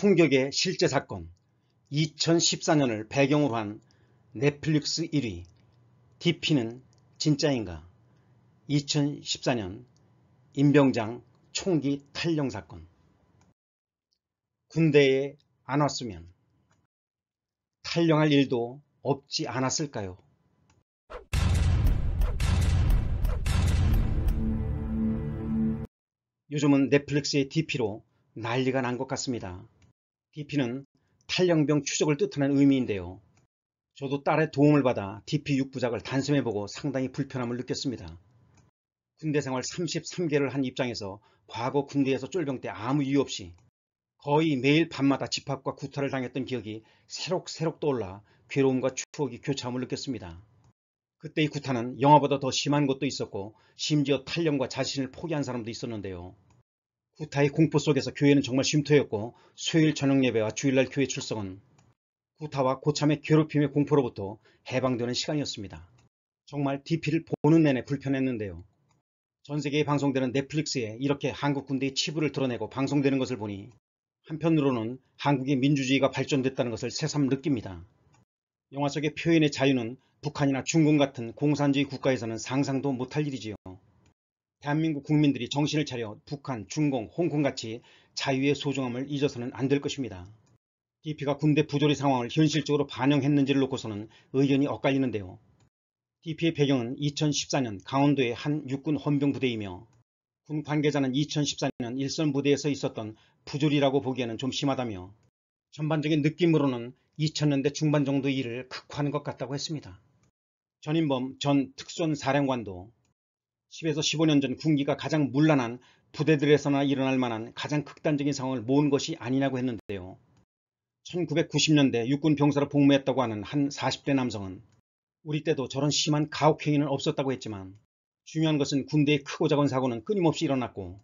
충격의 실제 사건 2014년을 배경으로 한 넷플릭스 1위 DP는 진짜인가 2014년 임병장 총기 탈령 사건 군대에 안 왔으면 탈령할 일도 없지 않았을까요? 요즘은 넷플릭스의 DP로 난리가 난 것 같습니다. DP는 탈영병 추적을 뜻하는 의미인데요. 저도 딸의 도움을 받아 DP 6부작을 단숨해보고 상당히 불편함을 느꼈습니다. 군대 생활 33개를 한 입장에서 과거 군대에서 쫄병 때 아무 이유 없이 거의 매일 밤마다 집합과 구타를 당했던 기억이 새록새록 떠올라 괴로움과 추억이 교차함을 느꼈습니다. 그때의 구타는 영화보다 더 심한 것도 있었고 심지어 탈영과 자신을 포기한 사람도 있었는데요. 구타의 공포 속에서 교회는 정말 쉼터였고 수요일 저녁 예배와 주일날 교회 출석은 구타와 고참의 괴롭힘의 공포로부터 해방되는 시간이었습니다. 정말 DP를 보는 내내 불편했는데요. 전 세계에 방송되는 넷플릭스에 이렇게 한국 군대의 치부를 드러내고 방송되는 것을 보니 한편으로는 한국의 민주주의가 발전됐다는 것을 새삼 느낍니다. 영화 속의 표현의 자유는 북한이나 중국 같은 공산주의 국가에서는 상상도 못할 일이지요. 대한민국 국민들이 정신을 차려 북한, 중공, 홍콩같이 자유의 소중함을 잊어서는 안 될 것입니다. DP가 군대 부조리 상황을 현실적으로 반영했는지를 놓고서는 의견이 엇갈리는데요. DP의 배경은 2014년 강원도의 한 육군 헌병부대이며 군 관계자는 2014년 일선 부대에서 있었던 부조리라고 보기에는 좀 심하다며 전반적인 느낌으로는 2000년대 중반 정도 일을 극화한것 같다고 했습니다. 전인범 전 특수원사령관도 10에서 15년 전 군기가 가장 문란한 부대들에서나 일어날 만한 가장 극단적인 상황을 모은 것이 아니냐고 했는데요. 1990년대 육군 병사로 복무했다고 하는 한 40대 남성은 우리 때도 저런 심한 가혹행위는 없었다고 했지만 중요한 것은 군대의 크고 작은 사고는 끊임없이 일어났고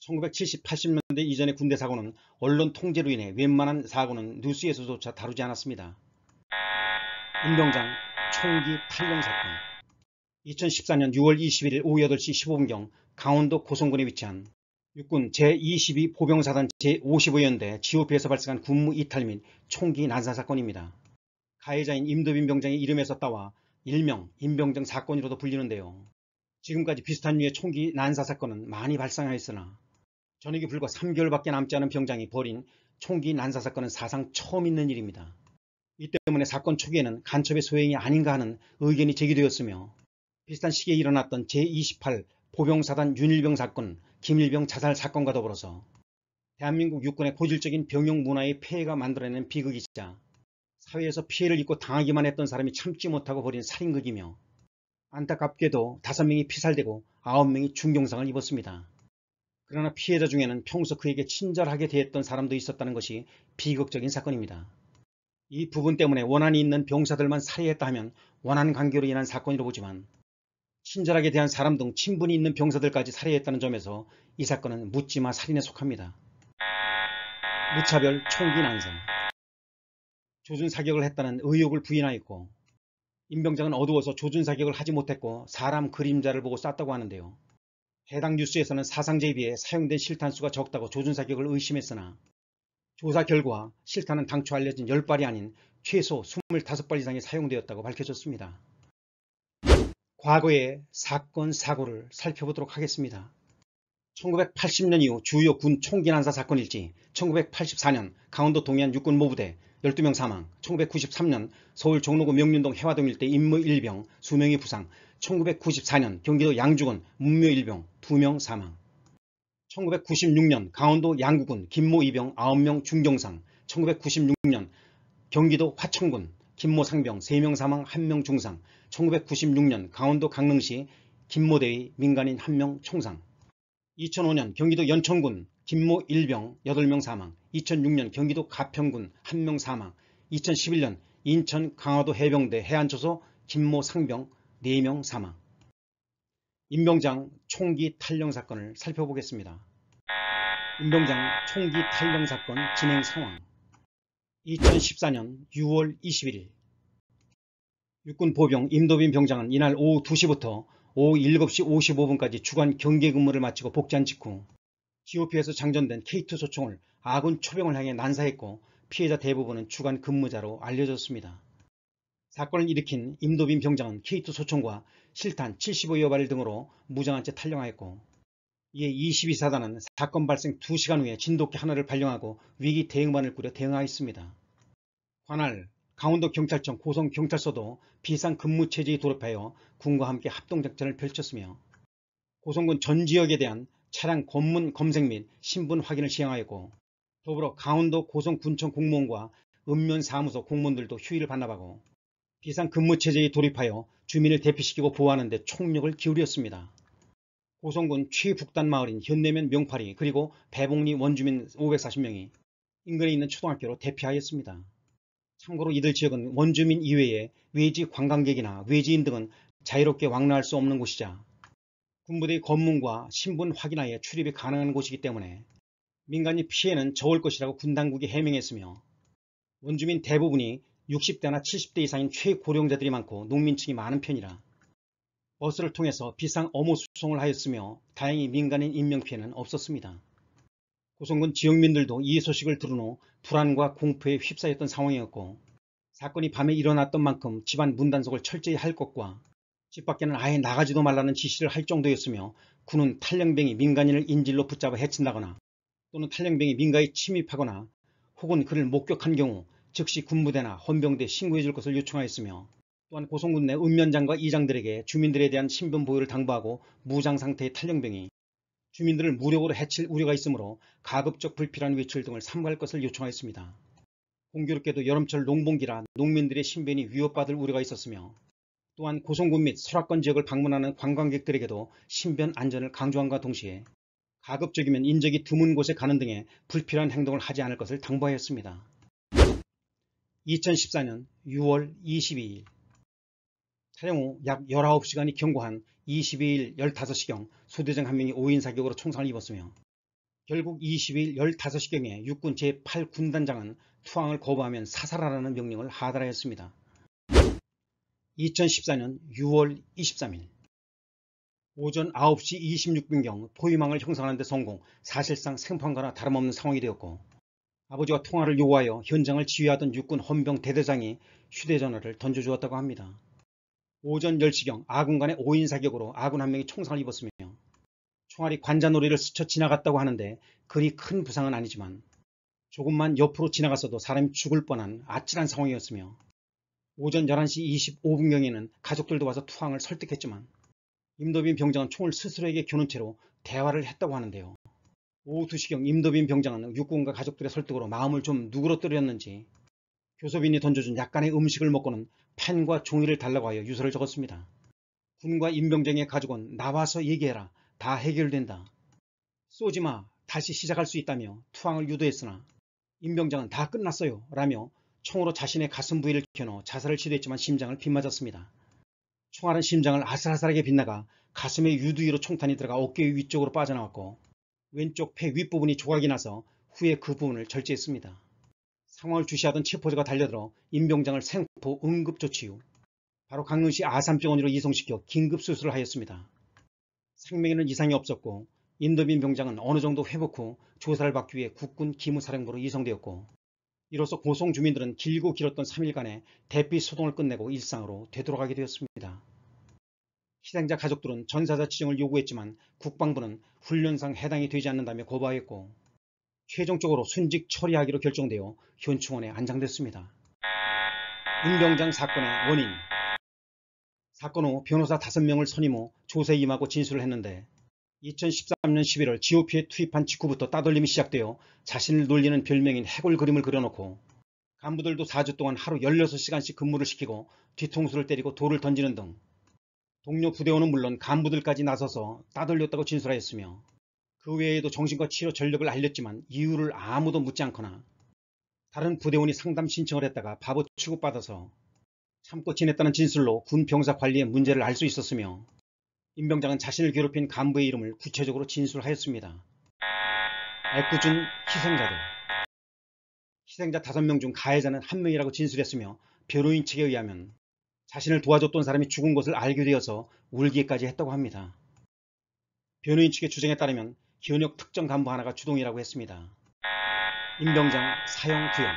1970, 80년대 이전의 군대 사고는 언론 통제로 인해 웬만한 사고는 뉴스에서조차 다루지 않았습니다. 임병장 총기 탈령 사건 2014년 6월 21일 오후 8시 15분경 강원도 고성군에 위치한 육군 제22 보병사단 제55연대 GOP에서 발생한 군무 이탈 및 총기 난사 사건입니다. 가해자인 임도빈 병장의 이름에서 따와 일명 임병장 사건으로도 불리는데요. 지금까지 비슷한 류의 총기 난사 사건은 많이 발생하였으나 전역이 불과 3개월밖에 남지 않은 병장이 벌인 총기 난사 사건은 사상 처음 있는 일입니다. 이 때문에 사건 초기에는 간첩의 소행이 아닌가 하는 의견이 제기되었으며 비슷한 시기에 일어났던 제28 보병사단 윤일병 사건, 김일병 자살 사건과 더불어서 대한민국 육군의 고질적인 병용 문화의 폐해가 만들어낸 비극이자 사회에서 피해를 입고 당하기만 했던 사람이 참지 못하고 벌인 살인극이며 안타깝게도 5명이 피살되고 9명이 중경상을 입었습니다. 그러나 피해자 중에는 평소 그에게 친절하게 대했던 사람도 있었다는 것이 비극적인 사건입니다. 이 부분 때문에 원한이 있는 병사들만 살해했다 하면 원한 관계로 인한 사건이라고 보지만 친절하게 대한 사람 등 친분이 있는 병사들까지 살해했다는 점에서 이 사건은 묻지마 살인에 속합니다. 무차별 총기 난사 조준 사격을 했다는 의혹을 부인하였고 임병장은 어두워서 조준 사격을 하지 못했고 사람 그림자를 보고 쐈다고 하는데요. 해당 뉴스에서는 사상제에 비해 사용된 실탄수가 적다고 조준 사격을 의심했으나 조사 결과 실탄은 당초 알려진 10발이 아닌 최소 25발 이상이 사용되었다고 밝혀졌습니다. 과거의 사건 사고를 살펴보도록 하겠습니다. 1980년 이후 주요 군 총기 난사 사건일지 1984년 강원도 동해안 육군 모부대 12명 사망 1993년 서울 종로구 명륜동 해화동 일대 임무 1병 2명이 부상 1994년 경기도 양주군 문묘 1병 2명 사망 1996년 강원도 양구군 김모 2병 9명 중경상 1996년 경기도 화천군 김모 상병 3명 사망 1명 중상 1996년 강원도 강릉시 김모대의 민간인 1명 총상 2005년 경기도 연천군 김모 1병 8명 사망 2006년 경기도 가평군 1명 사망 2011년 인천 강화도 해병대 해안초소 김모 상병 4명 사망 임병장 총기 탈령 사건을 살펴보겠습니다. 임병장 총기 탈령 사건 진행 상황 2014년 6월 21일 육군 보병 임도빈 병장은 이날 오후 2시부터 오후 7시 55분까지 주간 경계 근무를 마치고 복전 직후 GOP에서 장전된 K2 소총을 아군 초병을 향해 난사했고 피해자 대부분은 주간 근무자로 알려졌습니다. 사건을 일으킨 임도빈 병장은 K2 소총과 실탄 75여발 등으로 무장한 채 탈영하였고 이에 22사단은 사건 발생 2시간 후에 진돗개 하나를 발령하고 위기 대응반을 꾸려 대응하였습니다. 관할 강원도 경찰청 고성 경찰서도 비상 근무 체제에 돌입하여 군과 함께 합동 작전을 펼쳤으며 고성군 전 지역에 대한 차량 검문 검색 및 신분 확인을 시행하였고 더불어 강원도 고성 군청 공무원과 읍면 사무소 공무원들도 휴일을 반납하고 비상 근무 체제에 돌입하여 주민을 대피시키고 보호하는 데 총력을 기울였습니다. 고성군 최북단 마을인 현내면 명파리 그리고 배봉리 원주민 540명이 인근에 있는 초등학교로 대피하였습니다. 참고로 이들 지역은 원주민 이외에 외지 관광객이나 외지인 등은 자유롭게 왕래할 수 없는 곳이자 군부대의 검문과 신분 확인하에 출입이 가능한 곳이기 때문에 민간이 피해는 적을 것이라고 군 당국이 해명했으며 원주민 대부분이 60대나 70대 이상인 최고령자들이 많고 농민층이 많은 편이라 버스를 통해서 비상 어모 수송을 하였으며 다행히 민간인 인명피해는 없었습니다. 고성군 지역민들도 이 소식을 들은 후 불안과 공포에 휩싸였던 상황이었고 사건이 밤에 일어났던 만큼 집안 문단속을 철저히 할 것과 집 밖에는 아예 나가지도 말라는 지시를 할 정도였으며 군은 탈령병이 민간인을 인질로 붙잡아 해친다거나 또는 탈령병이 민가에 침입하거나 혹은 그를 목격한 경우 즉시 군부대나 헌병대에 신고해 줄 것을 요청하였으며 또한 고성군 내 읍면장과 이장들에게 주민들에 대한 신변 보호를 당부하고 무장 상태의 탈령병이 주민들을 무력으로 해칠 우려가 있으므로 가급적 불필요한 외출 등을 삼가할 것을 요청하였습니다. 공교롭게도 여름철 농봉기라 농민들의 신변이 위협받을 우려가 있었으며 또한 고성군 및 설악권 지역을 방문하는 관광객들에게도 신변 안전을 강조함과 동시에 가급적이면 인적이 드문 곳에 가는 등의 불필요한 행동을 하지 않을 것을 당부하였습니다. 2014년 6월 22일 차량 후약 19시간이 경과한 22일 15시경 소대장 한 명이 5인 사격으로 총상을 입었으며 결국 22일 15시경에 육군 제8군단장은 투항을 거부하면 사살하라는 명령을 하달하였습니다. 2014년 6월 23일 오전 9시 26분경 포위망을 형성하는 데 성공 사실상 생판과나 다름없는 상황이 되었고 아버지와 통화를 요구하여 현장을 지휘하던 육군 헌병 대대장이 휴대전화를 던져주었다고 합니다. 오전 10시경 아군 간의 5인 사격으로 아군 한 명이 총상을 입었으며 총알이 관자놀이를 스쳐 지나갔다고 하는데 그리 큰 부상은 아니지만 조금만 옆으로 지나갔어도 사람이 죽을 뻔한 아찔한 상황이었으며 오전 11시 25분경에는 가족들도 와서 투항을 설득했지만 임도빈 병장은 총을 스스로에게 겨눈 채로 대화를 했다고 하는데요. 오후 2시경 임도빈 병장은 육군과 가족들의 설득으로 마음을 좀 누그러뜨렸는지 교소빈이 던져준 약간의 음식을 먹고는 펜과 종이를 달라고 하여 유서를 적었습니다. 군과 임병쟁의 가족은 나와서 얘기해라. 다 해결된다. 쏘지마. 다시 시작할 수 있다며 투항을 유도했으나 임병장은 다 끝났어요. 라며 총으로 자신의 가슴 부위를 켜넣 자살을 시도했지만 심장을 빗맞았습니다. 총알은 심장을 아슬아슬하게 빗나가 가슴의 유두위로 총탄이 들어가 어깨 위쪽으로 빠져나왔고 왼쪽 폐 윗부분이 조각이 나서 후에 그 부분을 절제했습니다. 상황을 주시하던 체포자가 달려들어 임병장을 생포 응급조치후 바로 강릉시 아산병원으로 이송시켜 긴급수술을 하였습니다. 생명에는 이상이 없었고 인도민 병장은 어느 정도 회복 후 조사를 받기 위해 국군 기무사령부로 이송되었고 이로써 고성 주민들은 길고 길었던 3일간의 대피 소동을 끝내고 일상으로 되돌아가게 되었습니다. 희생자 가족들은 전사자 지정을 요구했지만 국방부는 훈련상 해당이 되지 않는다며 고발했고 최종적으로 순직 처리하기로 결정되어 현충원에 안장됐습니다. 임병장 사건의 원인 사건 후 변호사 5명을 선임후 조세 임하고 진술을 했는데 2013년 11월 GOP에 투입한 직후부터 따돌림이 시작되어 자신을 놀리는 별명인 해골 그림을 그려놓고 간부들도 4주 동안 하루 16시간씩 근무를 시키고 뒤통수를 때리고 돌을 던지는 등 동료 부대원은 물론 간부들까지 나서서 따돌렸다고 진술하였으며 그 외에도 정신과 치료 전력을 알렸지만 이유를 아무도 묻지 않거나 다른 부대원이 상담 신청을 했다가 바보 취급받아서 참고 지냈다는 진술로 군 병사 관리의 문제를 알 수 있었으며 임병장은 자신을 괴롭힌 간부의 이름을 구체적으로 진술하였습니다. 애꿎은 희생자들 희생자 5명 중 가해자는 1명이라고 진술했으며 변호인 측에 의하면 자신을 도와줬던 사람이 죽은 것을 알게 되어서 울기까지 했다고 합니다. 변호인 측의 주장에 따르면 현역 특정 간부 하나가 주동이라고 했습니다. 임병장 사형 구형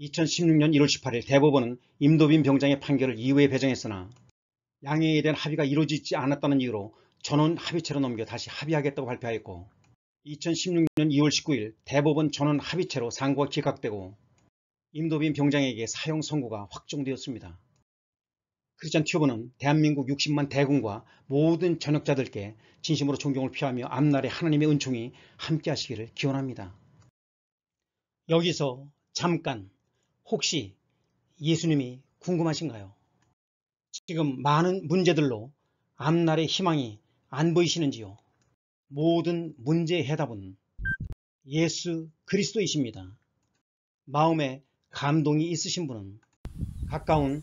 2016년 1월 18일 대법원은 임도빈 병장의 판결을 이후에 배정했으나 양해에 대한 합의가 이루어지지 않았다는 이유로 전원 합의체로 넘겨 다시 합의하겠다고 발표하였고 2016년 2월 19일 대법원 전원 합의체로 상고가 기각되고 임도빈 병장에게 사형 선고가 확정되었습니다. 크리스천 튜브는 대한민국 60만 대군과 모든 전역자들께 진심으로 존경을 표하며 앞날에 하나님의 은총이 함께 하시기를 기원합니다. 여기서 잠깐 혹시 예수님이 궁금하신가요? 지금 많은 문제들로 앞날의 희망이 안 보이시는지요? 모든 문제의 해답은 예수 그리스도이십니다. 마음에 감동이 있으신 분은 가까운